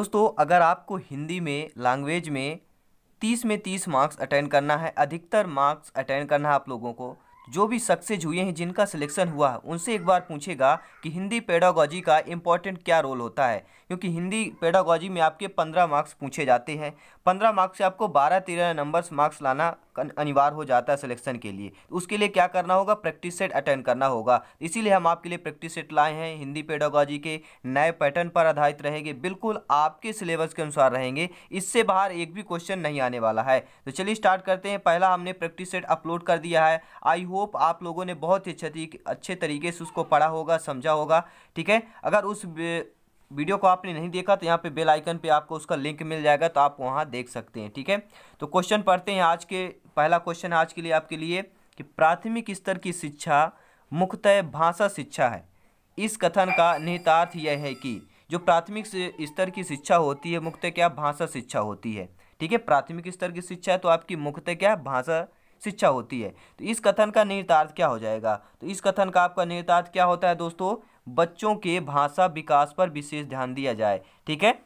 दोस्तों अगर आपको हिंदी में लैंग्वेज में तीस में तीस मार्क्स अटेंड करना है अधिकतर मार्क्स अटेंड करना है आप लोगों को जो भी सक्सेज हुए हैं जिनका सिलेक्शन हुआ है उनसे एक बार पूछेगा कि हिंदी पेडागोजी का इम्पोर्टेंट क्या रोल होता है क्योंकि हिंदी पेडागॉजी में आपके पंद्रह मार्क्स पूछे जाते हैं पंद्रह मार्क्स से आपको बारह तेरह नंबर्स मार्क्स लाना अनिवार्य हो जाता है सिलेक्शन के लिए तो उसके लिए क्या करना होगा प्रैक्टिस सेट अटेंड करना होगा इसीलिए हम आपके लिए प्रैक्टिस सेट लाए हैं हिंदी पेडागॉजी के नए पैटर्न पर आधारित रहेंगे बिल्कुल आपके सिलेबस के अनुसार रहेंगे इससे बाहर एक भी क्वेश्चन नहीं आने वाला है तो चलिए स्टार्ट करते हैं पहला हमने प्रैक्टिस सेट अपलोड कर दिया है आई होप आप लोगों ने बहुत ही अच्छे तरीके से उसको पढ़ा होगा समझा होगा ठीक है अगर उस वीडियो को आपने नहीं देखा तो यहाँ पे बेल आइकन पे आपको उसका लिंक मिल जाएगा तो आप वहाँ देख सकते हैं ठीक है तो क्वेश्चन पढ़ते हैं आज के पहला क्वेश्चन आज के लिए आपके लिए कि प्राथमिक स्तर की शिक्षा मुख्यतः भाषा शिक्षा है इस कथन का निहितार्थ यह है कि जो प्राथमिक स्तर की शिक्षा होती है मुख्यतः क्या भाषा शिक्षा होती है ठीक है प्राथमिक स्तर की शिक्षा है तो आपकी मुख्यतः क्या भाषा शिक्षा होती है तो इस कथन का निहितार्थ क्या हो जाएगा तो इस कथन का आपका निहितार्थ क्या होता है दोस्तों बच्चों के भाषा विकास पर विशेष ध्यान दिया जाए ठीक है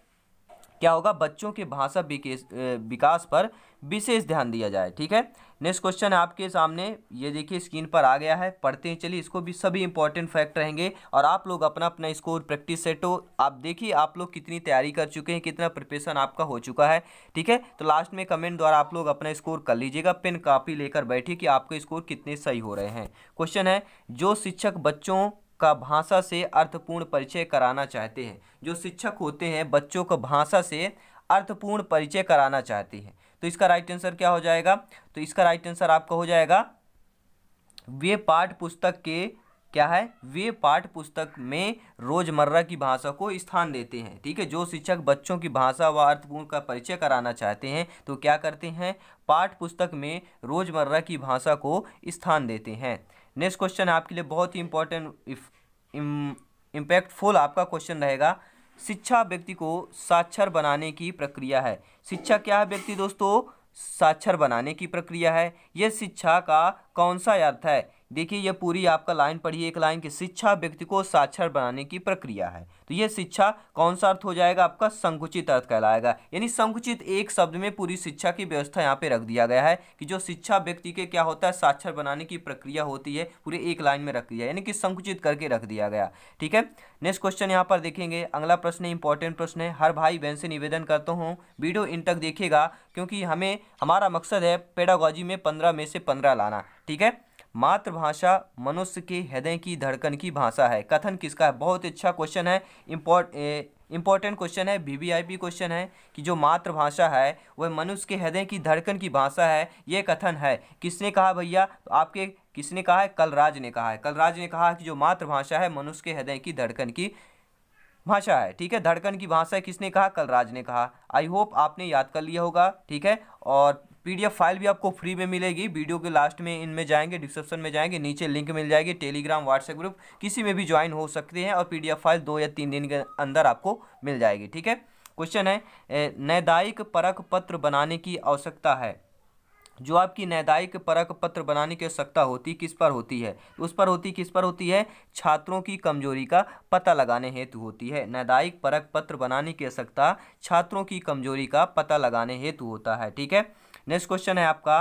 क्या होगा बच्चों के भाषा विकास पर विशेष ध्यान दिया जाए ठीक है नेक्स्ट क्वेश्चन आपके सामने ये देखिए स्क्रीन पर आ गया है पढ़ते हैं चलिए इसको भी सभी इंपॉर्टेंट फैक्ट रहेंगे और आप लोग अपना अपना स्कोर प्रैक्टिस सेट हो आप देखिए आप लोग कितनी तैयारी कर चुके हैं कितना प्रिपरेशन आपका हो चुका है ठीक है तो लास्ट में कमेंट द्वारा आप लोग अपना स्कोर कर लीजिएगा पेन कापी लेकर बैठिए कि आपके स्कोर कितने सही हो रहे हैं क्वेश्चन है जो शिक्षक बच्चों का भाषा से अर्थपूर्ण परिचय कराना चाहते हैं जो शिक्षक होते हैं बच्चों को भाषा से अर्थपूर्ण परिचय कराना चाहते हैं तो इसका राइट आंसर क्या हो जाएगा तो इसका राइट आंसर आपका हो जाएगा वे पाठ पुस्तक के क्या है वे पाठ पुस्तक में रोज़मर्रा की भाषा को स्थान देते हैं ठीक है जो शिक्षक बच्चों की भाषा व अर्थपूर्ण का परिचय कराना चाहते हैं तो क्या करते हैं पाठ पुस्तक में रोज़मर्रा की भाषा को स्थान देते हैं नेक्स्ट क्वेश्चन आपके लिए बहुत ही इंपॉर्टेंट इम्पैक्टफुल आपका क्वेश्चन रहेगा शिक्षा व्यक्ति को साक्षर बनाने की प्रक्रिया है शिक्षा क्या है व्यक्ति दोस्तों साक्षर बनाने की प्रक्रिया है यह शिक्षा का कौन सा अर्थ है देखिए यह पूरी आपका लाइन पढ़िए एक लाइन की शिक्षा व्यक्ति को साक्षर बनाने की प्रक्रिया है तो यह शिक्षा कौन सा अर्थ हो जाएगा आपका संकुचित अर्थ कहलाएगा यानी संकुचित एक शब्द में पूरी शिक्षा की व्यवस्था यहाँ पे रख दिया गया है कि जो शिक्षा व्यक्ति के क्या होता है साक्षर बनाने की प्रक्रिया होती है पूरे एक लाइन में रख दिया यानी कि संकुचित करके रख दिया गया ठीक है नेक्स्ट क्वेश्चन यहाँ पर देखेंगे अगला प्रश्न इंपॉर्टेंट प्रश्न है हर भाई बहन से निवेदन करता हूँ वीडियो इन तक देखेगा क्योंकि हमें हमारा मकसद है पेडागॉजी में पंद्रह में से पंद्रह लाना ठीक है मातृभाषा मनुष्य के हृदय की धड़कन की भाषा है कथन किसका है बहुत अच्छा क्वेश्चन है इम्पोर्ट इम्पॉर्टेंट क्वेश्चन है वीवीआईपी क्वेश्चन है कि जो मातृभाषा है वह मनुष्य के हृदय की धड़कन की भाषा है यह कथन है किसने कहा भैया तो आपके किसने कहा है कलराज ने कहा है कलराज ने कहा कि जो मातृभाषा है मनुष्य के हृदय की धड़कन की भाषा है ठीक है धड़कन की भाषा किसने कहा कलराज ने कहा आई होप आपने याद कर लिया होगा ठीक है और पीडीएफ फाइल भी आपको फ्री में मिलेगी वीडियो के लास्ट में इनमें जाएंगे डिस्क्रिप्शन में जाएंगे नीचे लिंक मिल जाएगी टेलीग्राम व्हाट्सएप ग्रुप किसी में भी ज्वाइन हो सकते हैं और पीडीएफ फाइल दो या तीन दिन के अंदर आपको मिल जाएगी ठीक है क्वेश्चन है नैदायिक परख पत्र बनाने की आवश्यकता है जो आपकी नैदायिक परख पत्र बनाने की आवश्यकता होती किस पर होती है उस पर होती किस पर होती है छात्रों की कमजोरी का पता लगाने हेतु होती है नैदायिक परख पत्र बनाने की आवश्यकता छात्रों की कमजोरी का पता लगाने हेतु होता है ठीक है नेक्स्ट क्वेश्चन है आपका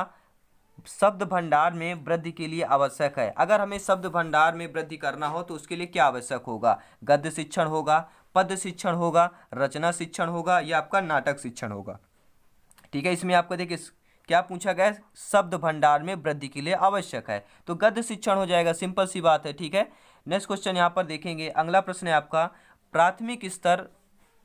शब्द भंडार में वृद्धि के लिए आवश्यक है अगर हमें शब्द भंडार में वृद्धि करना हो तो उसके लिए क्या आवश्यक होगा गद्य शिक्षण होगा पद शिक्षण होगा रचना शिक्षण होगा या आपका नाटक शिक्षण होगा ठीक है इसमें आपको देखिए क्या पूछा गया शब्द भंडार में वृद्धि के लिए आवश्यक है तो गद्य शिक्षण हो जाएगा सिंपल सी बात है ठीक है नेक्स्ट क्वेश्चन यहाँ पर देखेंगे अगला प्रश्न है आपका प्राथमिक स्तर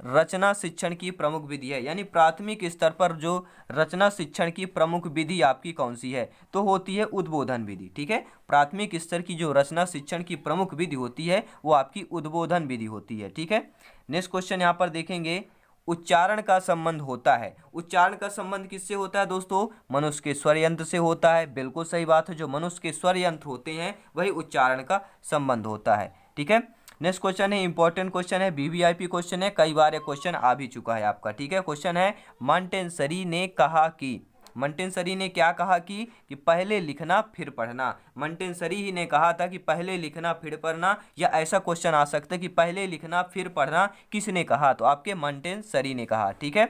रचना शिक्षण की प्रमुख विधि है यानी प्राथमिक स्तर पर जो रचना शिक्षण की प्रमुख विधि आपकी कौन सी है तो होती है उद्बोधन विधि ठीक है प्राथमिक स्तर की जो रचना शिक्षण की प्रमुख विधि होती है वो आपकी उद्बोधन विधि होती है ठीक है नेक्स्ट क्वेश्चन यहाँ पर देखेंगे उच्चारण का संबंध होता है उच्चारण का संबंध किससे होता है दोस्तों मनुष्य के स्वर यंत्र से होता है बिल्कुल सही बात है जो मनुष्य के स्वर यंत्र होते हैं वही उच्चारण का संबंध होता है ठीक है नेक्स्ट क्वेश्चन है इंपॉर्टेंट क्वेश्चन है बीवीआईपी क्वेश्चन है कई बार ये क्वेश्चन आ भी चुका है आपका ठीक है क्वेश्चन है मांटेनसरी ने कहा कि मंटेनसरी ने क्या कहा कि कि पहले लिखना फिर पढ़ना मंटेनसरी ही ने कहा था कि पहले लिखना फिर पढ़ना या ऐसा क्वेश्चन आ सकता है कि पहले लिखना फिर पढ़ना किसने कहा तो आपके मंटेनसरी ने कहा ठीक है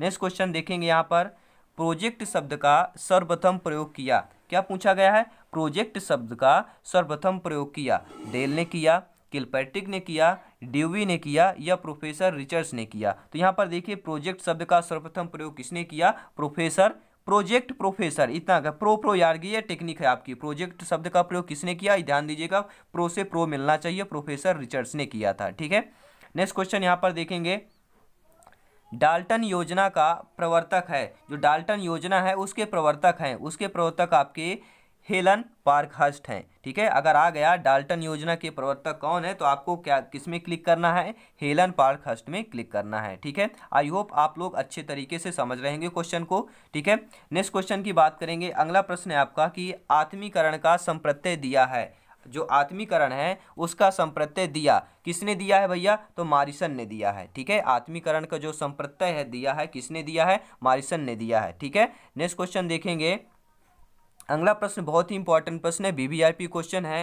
नेक्स्ट क्वेश्चन देखेंगे यहाँ पर प्रोजेक्ट शब्द का सर्वप्रथम प्रयोग किया क्या पूछा गया है प्रोजेक्ट शब्द का सर्वप्रथम प्रयोग किया डेल ने किया किलपैट्रिक ने किया ड्यूवी ने किया या प्रोफेसर रिचर्ड्स ने किया तो यहाँ पर देखिए प्रोजेक्ट शब्द का सर्वप्रथम प्रयोग किसने किया प्रोफेसर प्रोजेक्ट प्रोफेसर इतना का प्रो प्रो यार्गीय टेक्निक है आपकी प्रोजेक्ट शब्द का प्रयोग किसने किया ध्यान दीजिएगा प्रो से प्रो मिलना चाहिए प्रोफेसर रिचर्ड्स ने किया था ठीक है नेक्स्ट क्वेश्चन यहाँ पर देखेंगे डाल्टन योजना का प्रवर्तक है जो डाल्टन योजना है उसके प्रवर्तक हैं उसके प्रवर्तक आपके हेलन पार्कहस्ट हैं ठीक है अगर आ गया डाल्टन योजना के प्रवर्तक कौन है तो आपको क्या किस में क्लिक करना है हेलन पार्कहस्ट में क्लिक करना है ठीक है आई होप आप लोग अच्छे तरीके से समझ रहेंगे क्वेश्चन को ठीक है नेक्स्ट क्वेश्चन की बात करेंगे अगला प्रश्न है आपका कि आत्मीकरण का संप्रत्यय दिया है जो आत्मीकरण है उसका संप्रत्यय दिया किसने दिया है भैया तो मारिसन ने दिया है ठीक है आत्मीकरण का जो संप्रत्यय है दिया है किसने दिया है मारिसन ने दिया है ठीक है नेक्स्ट क्वेश्चन देखेंगे अगला प्रश्न बहुत ही इंपॉर्टेंट प्रश्न है वीवीआईपी क्वेश्चन है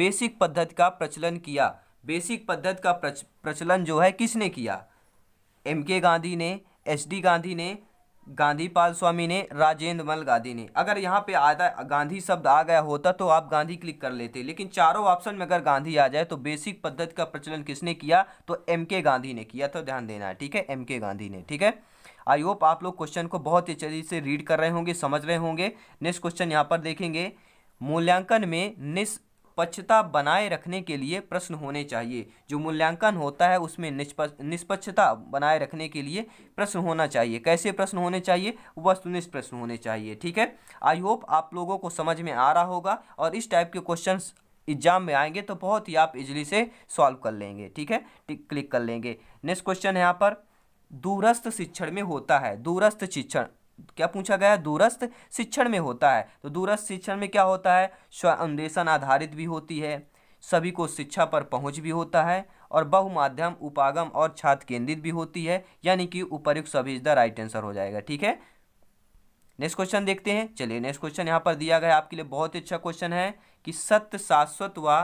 बेसिक पद्धति का प्रचलन किया बेसिक पद्धति का प्रच, प्रचलन जो है किसने किया एम के गांधी ने एच डी गांधी ने गांधी पाल स्वामी ने राजेंद्र मल गांधी ने अगर यहाँ पे आता गांधी शब्द आ गया होता तो आप गांधी क्लिक कर लेते लेकिन चारों ऑप्शन में अगर गांधी आ जाए तो बेसिक पद्धति का प्रचलन किसने किया तो एम के गांधी ने किया तो ध्यान देना है ठीक है एम के गांधी ने ठीक है आई होप आप लोग क्वेश्चन को बहुत ही अच्छी से रीड कर रहे होंगे समझ रहे होंगे नेक्स्ट क्वेश्चन यहाँ पर देखेंगे मूल्यांकन में निष्पक्षता बनाए रखने के लिए प्रश्न होने चाहिए जो मूल्यांकन होता है उसमें निष्पक्षता बनाए रखने के लिए प्रश्न होना चाहिए कैसे प्रश्न होने चाहिए वस्तुनिष्ठ प्रश्न होने चाहिए ठीक है आई होप आप लोगों को समझ में आ रहा होगा और इस टाइप के क्वेश्चन एग्जाम में आएंगे तो बहुत ही आप इजिली से सॉल्व कर लेंगे ठीक है क्लिक कर लेंगे नेक्स्ट क्वेश्चन है यहाँ पर दूरस्थ शिक्षण में होता है दूरस्थ शिक्षण क्या पूछा गया है दूरस्थ शिक्षण में होता है तो दूरस्थ शिक्षण में क्या होता है स्व अन्वेषण आधारित भी होती है सभी को शिक्षा पर पहुंच भी होता है और बहुमाध्यम उपागम और छात्र केंद्रित भी होती है यानी कि उपयुक्त सभी इज द राइट आंसर हो जाएगा ठीक है नेक्स्ट क्वेश्चन देखते हैं चलिए नेक्स्ट क्वेश्चन यहाँ पर दिया गया आपके लिए बहुत ही अच्छा क्वेश्चन है कि सत्य शाश्वत व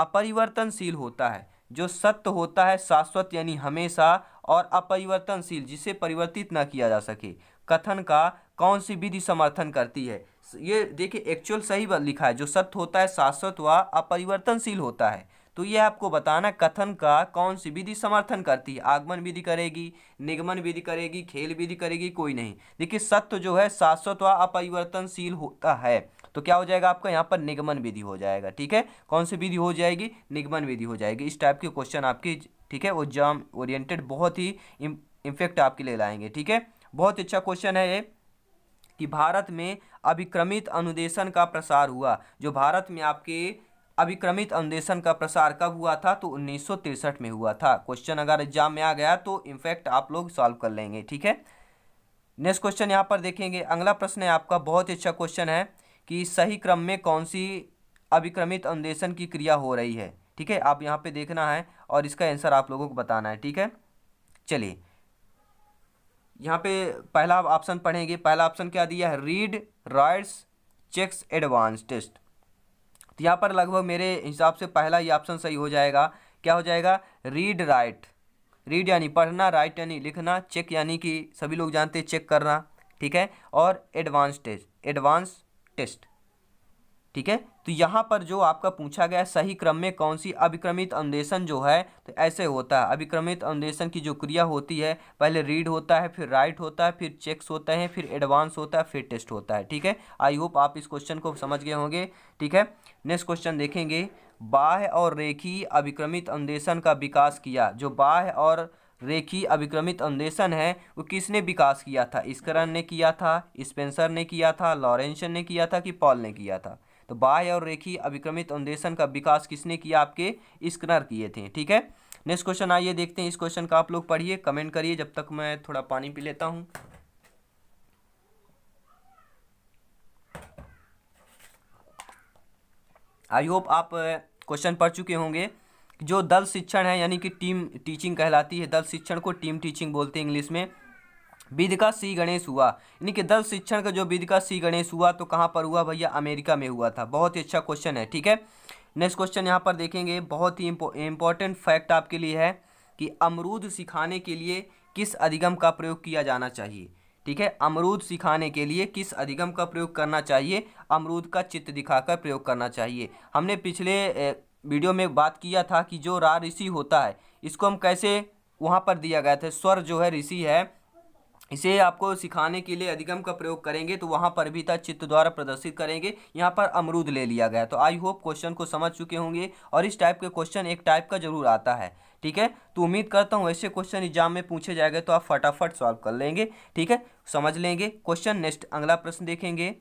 अपरिवर्तनशील होता है जो सत्य होता है शाश्वत यानी हमेशा और अपरिवर्तनशील जिसे परिवर्तित ना किया जा सके कथन का कौन सी विधि समर्थन करती है ये देखिए एक्चुअल सही लिखा है जो सत्य होता है शाश्वत व अपरिवर्तनशील होता है तो ये आपको बताना कथन का कौन सी विधि समर्थन करती है आगमन विधि करेगी निगमन विधि करेगी खेल विधि करेगी कोई नहीं देखिए सत्य जो है शाश्वत व अपरिवर्तनशील होता है तो क्या हो जाएगा आपका यहाँ पर निगमन विधि हो जाएगा ठीक है कौन सी विधि हो जाएगी निगमन विधि हो जाएगी इस टाइप के क्वेश्चन आपकी ठीक है वो एग्जाम ओरिएंटेड बहुत ही इम्फेक्ट आपके लिए लाएंगे ठीक है बहुत अच्छा क्वेश्चन है ये कि भारत में अभिक्रमित अनुदेशन का प्रसार हुआ जो भारत में आपके अभिक्रमित अनुदेशन का प्रसार कब हुआ था तो उन्नीस में हुआ था क्वेश्चन अगर एग्जाम में आ गया तो इनफैक्ट आप लोग सॉल्व कर लेंगे ठीक है नेक्स्ट क्वेश्चन यहाँ पर देखेंगे अगला प्रश्न है आपका बहुत ही अच्छा क्वेश्चन है कि सही क्रम में कौन सी अभिक्रमित अन्वेषण की क्रिया हो रही है ठीक है आप यहाँ पे देखना है और इसका आंसर आप लोगों को बताना है ठीक है चलिए यहाँ पे पहला ऑप्शन पढ़ेंगे पहला ऑप्शन क्या दिया है read rights checks advance test तो यहाँ पर लगभग मेरे हिसाब से पहला ये ऑप्शन सही हो जाएगा क्या हो जाएगा रीड राइट रीड यानी पढ़ना राइट यानी लिखना चेक यानी कि सभी लोग जानते हैं चेक करना ठीक है और एडवांस टेस्ट एडवांस टेस्ट ठीक है तो यहाँ पर जो आपका पूछा गया सही क्रम में कौन सी अभिक्रमित अन्वेषण जो है तो ऐसे होता है अभिक्रमित अन्वेषण की जो क्रिया होती है पहले रीड होता है फिर राइट होता है फिर चेक्स होते हैं फिर एडवांस होता है फिर टेस्ट होता है ठीक है आई होप आप इस क्वेश्चन को समझ गए होंगे ठीक है नेक्स्ट क्वेश्चन देखेंगे बाह्य और रेखी अभिक्रमित अन्वेषण का विकास किया जो बाह्य और रेखी अभिक्रमित अन्वेषण है वो किसने विकास किया था स्करन ने किया था स्पेंसर ने किया था लॉरेंशन ने किया था कि पॉल ने किया था तो बाह्य और रेखी अभिक्रमित अन्वेषण का विकास किसने किया आपके स्कनर किए थे ठीक है नेक्स्ट क्वेश्चन आइए देखते हैं इस क्वेश्चन का आप लोग पढ़िए कमेंट करिए जब तक मैं थोड़ा पानी पी लेता हूँ आई होप आप क्वेश्चन पढ़ चुके होंगे जो दल शिक्षण है यानी कि टीम टीचिंग कहलाती है दल शिक्षण को टीम टीचिंग बोलते हैं इंग्लिश में विध का सी गणेश हुआ यानी कि दल शिक्षण का जो विध का सी गणेश हुआ तो कहाँ पर हुआ भैया अमेरिका में हुआ था बहुत ही अच्छा क्वेश्चन है ठीक है नेक्स्ट क्वेश्चन यहाँ पर देखेंगे बहुत ही इंपॉर्टेंट फैक्ट आपके लिए है कि अमरूद सिखाने के लिए किस अधिगम का प्रयोग किया जाना चाहिए ठीक है अमरूद सिखाने के लिए किस अधिगम का प्रयोग करना चाहिए अमरूद का चित्र दिखाकर प्रयोग करना चाहिए हमने पिछले वीडियो में बात किया था कि जो रा ऋषि होता है इसको हम कैसे वहाँ पर दिया गया था स्वर जो है ऋषि है इसे आपको सिखाने के लिए अधिगम का प्रयोग करेंगे तो वहाँ पर भी था चित्त द्वारा प्रदर्शित करेंगे यहाँ पर अमरूद ले लिया गया तो आई होप क्वेश्चन को समझ चुके होंगे और इस टाइप के क्वेश्चन एक टाइप का जरूर आता है ठीक है तो उम्मीद करता हूँ ऐसे क्वेश्चन एग्जाम में पूछे जाएंगे तो आप फटाफट सॉल्व कर लेंगे ठीक है समझ लेंगे क्वेश्चन नेक्स्ट अगला प्रश्न देखेंगे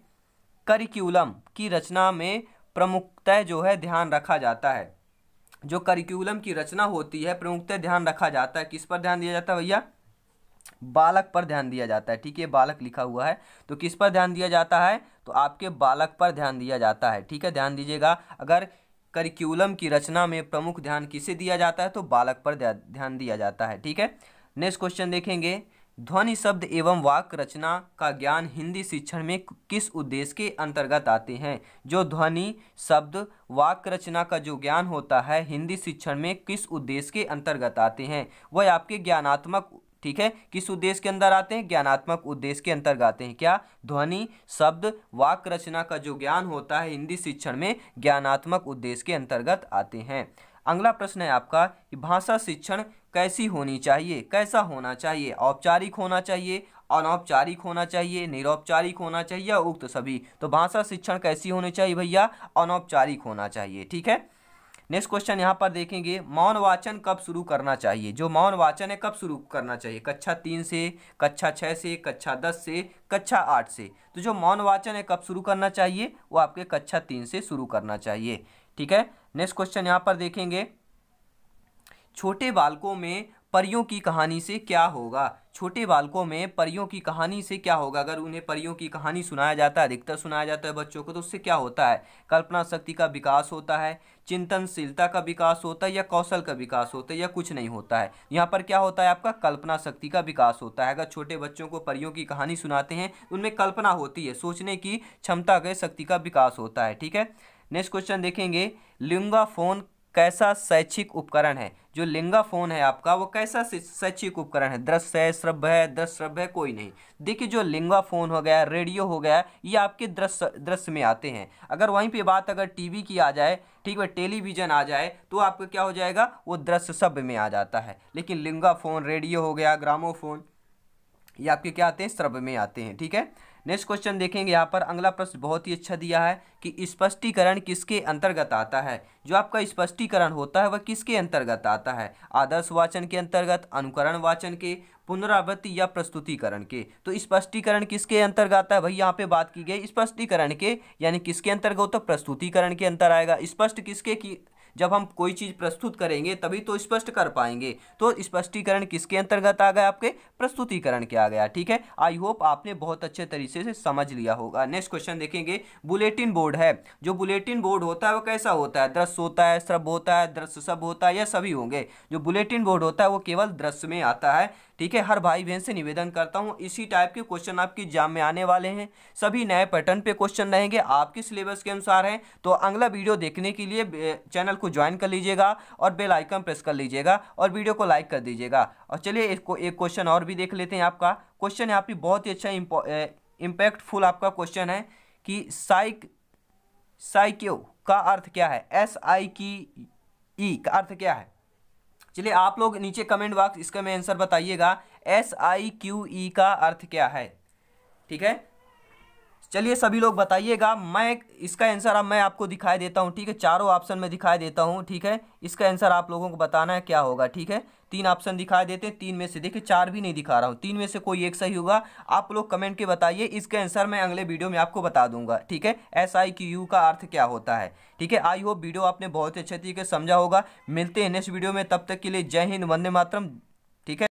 करिक्यूलम की रचना में प्रमुखतः जो है ध्यान रखा जाता है जो करिकुलम की रचना होती है प्रमुखतः ध्यान रखा जाता है किस पर ध्यान दिया जाता है भैया बालक पर ध्यान दिया जाता है ठीक है बालक लिखा हुआ है तो किस पर ध्यान दिया जाता है तो आपके बालक पर ध्यान दिया जाता है ठीक है ध्यान दीजिएगा अगर करिकुलम की रचना में प्रमुख ध्यान किसे दिया जाता है तो बालक पर ध्यान दिया जाता है ठीक है नेक्स्ट क्वेश्चन देखेंगे ध्वनि शब्द एवं वाक रचना का ज्ञान हिंदी शिक्षण में किस उद्देश्य के अंतर्गत आते हैं जो ध्वनि शब्द वाक रचना का जो ज्ञान होता है हिंदी शिक्षण में किस उद्देश्य के अंतर्गत आते हैं वह आपके ज्ञानात्मक ठीक है किस उद्देश्य के अंदर आते हैं ज्ञानात्मक उद्देश्य के अंतर्गत आते हैं क्या ध्वनि शब्द वाक रचना का जो ज्ञान होता है हिंदी शिक्षण में ज्ञानात्मक उद्देश्य के अंतर्गत आते हैं अगला प्रश्न है आपका भाषा शिक्षण कैसी होनी चाहिए कैसा होना चाहिए औपचारिक होना चाहिए अनौपचारिक होना चाहिए निरौपचारिक होना चाहिए या उक्त सभी तो भाषा शिक्षण कैसी होनी चाहिए भैया अनौपचारिक होना चाहिए ठीक है नेक्स्ट क्वेश्चन यहाँ पर देखेंगे मौन वाचन कब शुरू करना चाहिए जो मौन वाचन है कब शुरू करना चाहिए कक्षा तीन से कक्षा छः से कक्षा दस से कक्षा आठ से तो जो मौन वाचन है कब शुरू करना चाहिए वो आपके कक्षा तीन से शुरू करना चाहिए ठीक है नेक्स्ट क्वेश्चन यहाँ पर देखेंगे छोटे बालकों में परियों की कहानी से क्या होगा छोटे बालकों में परियों की कहानी से क्या होगा अगर उन्हें परियों की कहानी सुनाया जाता है अधिकतर सुनाया जाता है बच्चों को तो उससे क्या होता है कल्पना शक्ति का विकास होता है चिंतनशीलता का विकास होता है या कौशल का विकास होता है या कुछ नहीं होता है यहाँ पर क्या होता है आपका कल्पना शक्ति का विकास होता है अगर छोटे बच्चों को परियों की कहानी सुनाते हैं उनमें कल्पना होती है सोचने की क्षमता के शक्ति का विकास होता है ठीक है नेक्स्ट क्वेश्चन देखेंगे लिंगाफोन कैसा शैक्षिक उपकरण है जो लिंगा फोन है आपका वो कैसा शैक्षिक उपकरण है दृश्य है श्रभ्य है दृश्य श्रभ्य है कोई नहीं देखिए जो लिंगा फोन हो गया रेडियो हो गया ये आपके दृश्य दृश्य में आते हैं अगर वहीं पे बात अगर टीवी की आ जाए ठीक है टेलीविज़न आ जाए तो आपका क्या हो जाएगा वो दृश्य सभ्य में आ जाता है लेकिन लिंगा फोन रेडियो हो गया ग्रामोफोन ये आपके क्या आते हैं श्रभ्य में आते हैं ठीक है नेक्स्ट क्वेश्चन देखेंगे यहाँ पर अगला प्रश्न बहुत ही अच्छा दिया है कि स्पष्टीकरण किसके अंतर्गत आता है जो आपका स्पष्टीकरण होता है वह किसके अंतर्गत आता है आदर्श वाचन के अंतर्गत अनुकरण वाचन के पुनरावृत्ति या प्रस्तुतिकरण के तो स्पष्टीकरण किसके अंतर्गत आता है भाई यहाँ पे बात की गई स्पष्टीकरण के यानी किसके अंतर्गत तो प्रस्तुतिकरण के अंतर आएगा स्पष्ट किसके की जब हम कोई चीज़ प्रस्तुत करेंगे तभी तो स्पष्ट कर पाएंगे तो स्पष्टीकरण किसके अंतर्गत आ गया आपके प्रस्तुतिकरण के आ गया ठीक है आई होप आपने बहुत अच्छे तरीके से समझ लिया होगा नेक्स्ट क्वेश्चन देखेंगे बुलेटिन बोर्ड है जो बुलेटिन बोर्ड होता है वो कैसा होता है दृश्य होता है श्रभ होता है दृश्य सब होता है या सभी होंगे जो बुलेटिन बोर्ड होता है वो केवल दृश्य में आता है ठीक है हर भाई बहन से निवेदन करता हूँ इसी टाइप के क्वेश्चन आपके एग्जाम में आने वाले हैं सभी नए पैटर्न पे क्वेश्चन रहेंगे आपके सिलेबस के अनुसार हैं तो अगला वीडियो देखने के लिए चैनल को ज्वाइन कर लीजिएगा और बेल आइकन प्रेस कर लीजिएगा और वीडियो को लाइक कर दीजिएगा और चलिए इसको एक क्वेश्चन और भी देख लेते हैं आपका क्वेश्चन यहाँ पे बहुत ही अच्छा इम्पैक्टफुल आपका क्वेश्चन है कि साइक साइक्यो का अर्थ क्या है एस आई की ई का अर्थ क्या है चलिए आप लोग नीचे कमेंट बॉक्स इसका में आंसर बताइएगा एस आई क्यू ई का अर्थ क्या है ठीक है चलिए सभी लोग बताइएगा मैं इसका आंसर अब मैं आपको दिखाई देता हूँ ठीक है चारों ऑप्शन में दिखाई देता हूँ ठीक है इसका आंसर आप लोगों को बताना है क्या होगा ठीक है तीन ऑप्शन दिखाई देते हैं तीन में से देखिए चार भी नहीं दिखा रहा हूँ तीन में से कोई एक सही होगा आप लोग कमेंट के बताइए इसका आंसर मैं अगले वीडियो में आपको बता दूंगा ठीक है एस आई की यू का अर्थ क्या होता है ठीक है आई होप वीडियो आपने बहुत ही अच्छे तरीके समझा होगा मिलते हैं नेक्स्ट वीडियो में तब तक के लिए जय हिंद वंदे मातरम ठीक है